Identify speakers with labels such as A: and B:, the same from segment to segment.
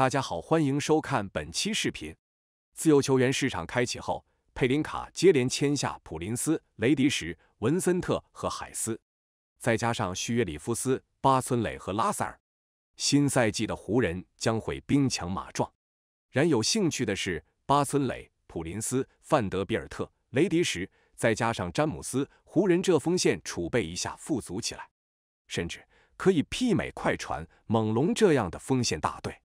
A: 大家好，欢迎收看本期视频。自由球员市场开启后，佩林卡接连签下普林斯、雷迪什、文森特和海斯，再加上续约里夫斯、巴村磊和拉塞尔，新赛季的湖人将会兵强马壮。然有兴趣的是，巴村磊、普林斯、范德比尔特、雷迪什，再加上詹姆斯，湖人这锋线储备一下富足起来，甚至可以媲美快船、猛龙这样的锋线大队。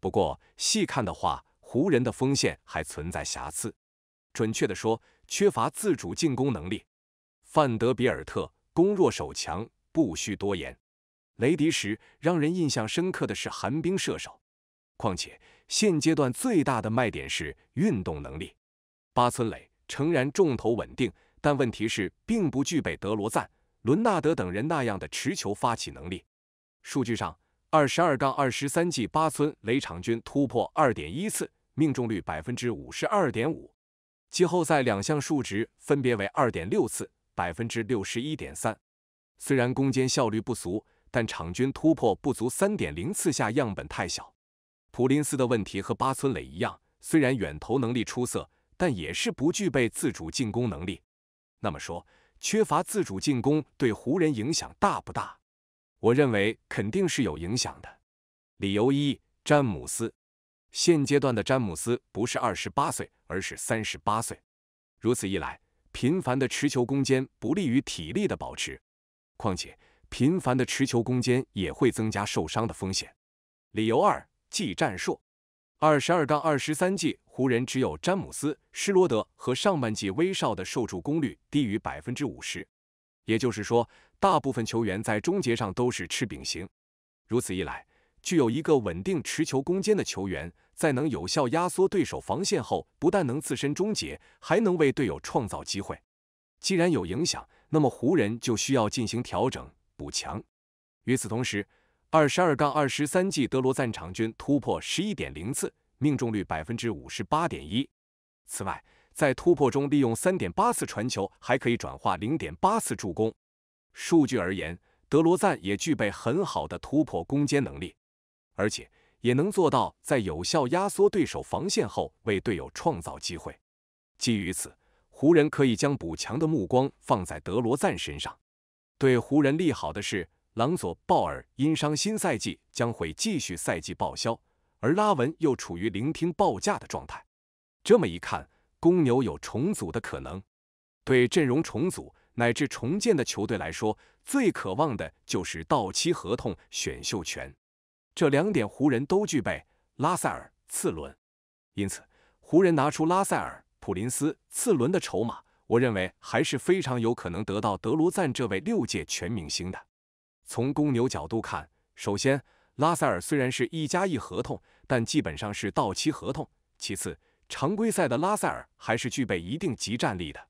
A: 不过细看的话，湖人的锋线还存在瑕疵，准确的说，缺乏自主进攻能力。范德比尔特攻弱守强，不需多言。雷迪什让人印象深刻的是寒冰射手，况且现阶段最大的卖点是运动能力。巴村垒诚然重投稳定，但问题是并不具备德罗赞、伦纳德等人那样的持球发起能力。数据上。二十二杠二十三季，巴村雷场均突破二点一次，命中率百分之五十二点五。季后赛两项数值分别为二点六次，百分之六十一点三。虽然攻坚效率不俗，但场均突破不足三点零次，下样本太小。普林斯的问题和巴村磊一样，虽然远投能力出色，但也是不具备自主进攻能力。那么说，缺乏自主进攻对湖人影响大不大？我认为肯定是有影响的。理由一：詹姆斯现阶段的詹姆斯不是二十八岁，而是三十八岁。如此一来，频繁的持球攻坚不利于体力的保持，况且频繁的持球攻坚也会增加受伤的风险。理由二：技战术。二十二杠二十三季，湖人只有詹姆斯、施罗德和上半季威少的受助功率低于百分之五十，也就是说。大部分球员在终结上都是吃饼型，如此一来，具有一个稳定持球攻坚的球员，在能有效压缩对手防线后，不但能自身终结，还能为队友创造机会。既然有影响，那么湖人就需要进行调整补强。与此同时，二十二杠二十三季德罗赞场均突破十一点零次，命中率百分之五十八点一。此外，在突破中利用三点八次传球，还可以转化零点八次助攻。数据而言，德罗赞也具备很好的突破攻坚能力，而且也能做到在有效压缩对手防线后为队友创造机会。基于此，湖人可以将补强的目光放在德罗赞身上。对湖人利好的是，朗佐·鲍尔因伤新赛季将会继续赛季报销，而拉文又处于聆听报价的状态。这么一看，公牛有重组的可能。对阵容重组。乃至重建的球队来说，最渴望的就是到期合同、选秀权，这两点湖人都具备。拉塞尔次轮，因此湖人拿出拉塞尔、普林斯次轮的筹码，我认为还是非常有可能得到德罗赞这位六届全明星的。从公牛角度看，首先，拉塞尔虽然是一加一合同，但基本上是到期合同；其次，常规赛的拉塞尔还是具备一定级战力的。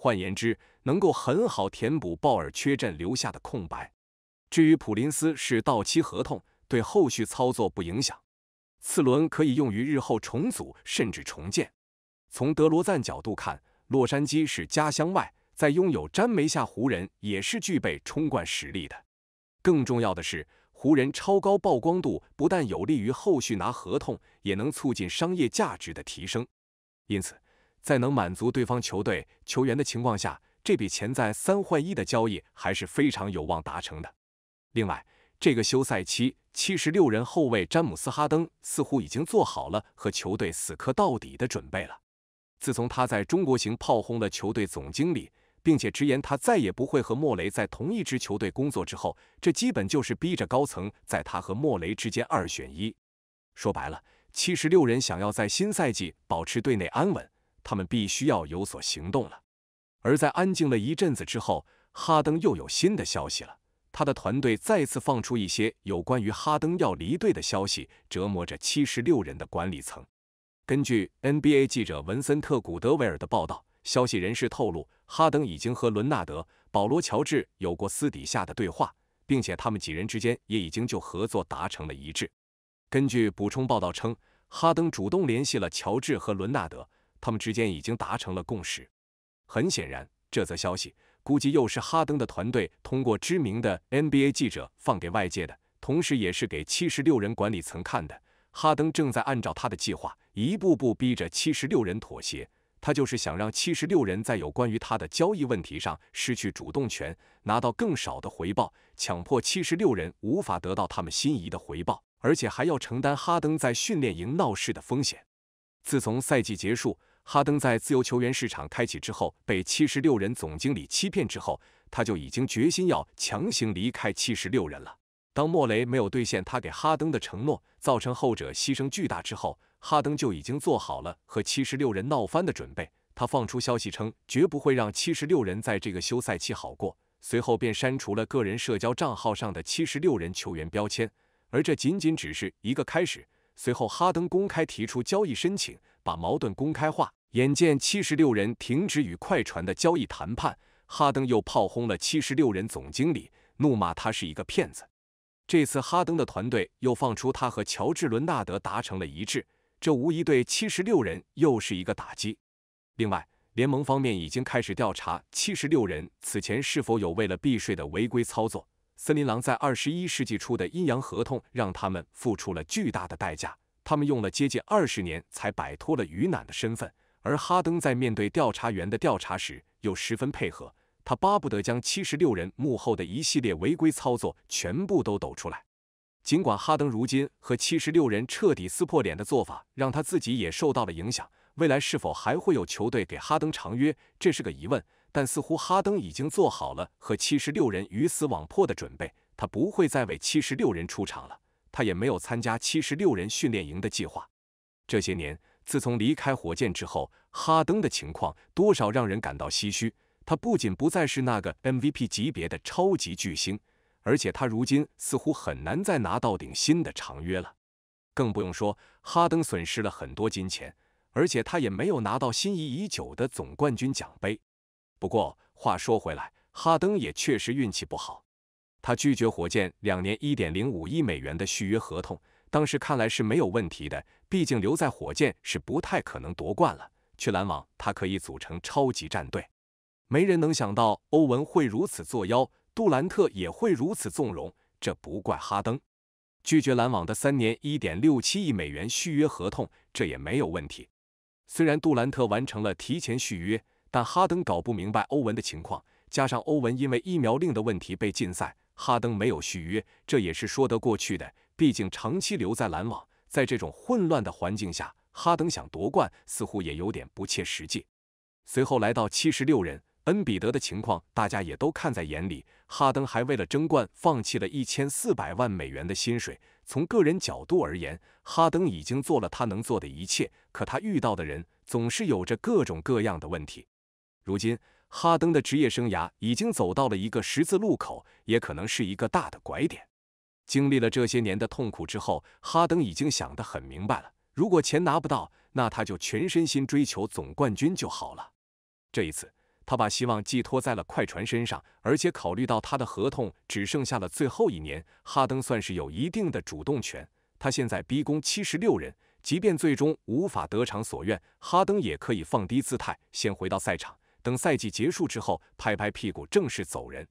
A: 换言之，能够很好填补鲍尔缺阵留下的空白。至于普林斯是到期合同，对后续操作不影响，次轮可以用于日后重组甚至重建。从德罗赞角度看，洛杉矶是家乡外，在拥有詹梅下，湖人也是具备冲冠实力的。更重要的是，湖人超高曝光度不但有利于后续拿合同，也能促进商业价值的提升。因此。在能满足对方球队球员的情况下，这笔钱在三换一的交易还是非常有望达成的。另外，这个休赛期，七十六人后卫詹姆斯·哈登似乎已经做好了和球队死磕到底的准备了。自从他在中国行炮轰了球队总经理，并且直言他再也不会和莫雷在同一支球队工作之后，这基本就是逼着高层在他和莫雷之间二选一。说白了，七十六人想要在新赛季保持队内安稳。他们必须要有所行动了。而在安静了一阵子之后，哈登又有新的消息了。他的团队再次放出一些有关于哈登要离队的消息，折磨着七十六人的管理层。根据 NBA 记者文森特·古德维尔的报道，消息人士透露，哈登已经和伦纳德、保罗、乔治有过私底下的对话，并且他们几人之间也已经就合作达成了一致。根据补充报道称，哈登主动联系了乔治和伦纳德。他们之间已经达成了共识。很显然，这则消息估计又是哈登的团队通过知名的 NBA 记者放给外界的，同时也是给七十六人管理层看的。哈登正在按照他的计划，一步步逼着七十六人妥协。他就是想让七十六人在有关于他的交易问题上失去主动权，拿到更少的回报，强迫七十六人无法得到他们心仪的回报，而且还要承担哈登在训练营闹事的风险。自从赛季结束。哈登在自由球员市场开启之后，被七十六人总经理欺骗之后，他就已经决心要强行离开七十六人了。当莫雷没有兑现他给哈登的承诺，造成后者牺牲巨大之后，哈登就已经做好了和七十六人闹翻的准备。他放出消息称绝不会让七十六人在这个休赛期好过，随后便删除了个人社交账号上的七十六人球员标签。而这仅仅只是一个开始。随后，哈登公开提出交易申请，把矛盾公开化。眼见七十六人停止与快船的交易谈判，哈登又炮轰了七十六人总经理，怒骂他是一个骗子。这次哈登的团队又放出他和乔治·伦纳德达成了一致，这无疑对七十六人又是一个打击。另外，联盟方面已经开始调查七十六人此前是否有为了避税的违规操作。森林狼在二十一世纪初的阴阳合同让他们付出了巨大的代价，他们用了接近二十年才摆脱了鱼腩的身份。而哈登在面对调查员的调查时，又十分配合。他巴不得将七十六人幕后的一系列违规操作全部都抖出来。尽管哈登如今和七十六人彻底撕破脸的做法，让他自己也受到了影响，未来是否还会有球队给哈登长约，这是个疑问。但似乎哈登已经做好了和七十六人鱼死网破的准备，他不会再为七十六人出场了，他也没有参加七十六人训练营的计划。这些年。自从离开火箭之后，哈登的情况多少让人感到唏嘘。他不仅不再是那个 MVP 级别的超级巨星，而且他如今似乎很难再拿到顶新的长约了。更不用说，哈登损失了很多金钱，而且他也没有拿到心仪已久的总冠军奖杯。不过话说回来，哈登也确实运气不好。他拒绝火箭两年一点零五亿美元的续约合同，当时看来是没有问题的。毕竟留在火箭是不太可能夺冠了，去篮网他可以组成超级战队。没人能想到欧文会如此作妖，杜兰特也会如此纵容，这不怪哈登。拒绝篮网的三年一点六七亿美元续约合同，这也没有问题。虽然杜兰特完成了提前续约，但哈登搞不明白欧文的情况，加上欧文因为疫苗令的问题被禁赛，哈登没有续约，这也是说得过去的。毕竟长期留在篮网。在这种混乱的环境下，哈登想夺冠似乎也有点不切实际。随后来到七十六人，恩比德的情况大家也都看在眼里。哈登还为了争冠放弃了一千四百万美元的薪水。从个人角度而言，哈登已经做了他能做的一切，可他遇到的人总是有着各种各样的问题。如今，哈登的职业生涯已经走到了一个十字路口，也可能是一个大的拐点。经历了这些年的痛苦之后，哈登已经想得很明白了。如果钱拿不到，那他就全身心追求总冠军就好了。这一次，他把希望寄托在了快船身上，而且考虑到他的合同只剩下了最后一年，哈登算是有一定的主动权。他现在逼宫七十六人，即便最终无法得偿所愿，哈登也可以放低姿态，先回到赛场，等赛季结束之后，拍拍屁股正式走人。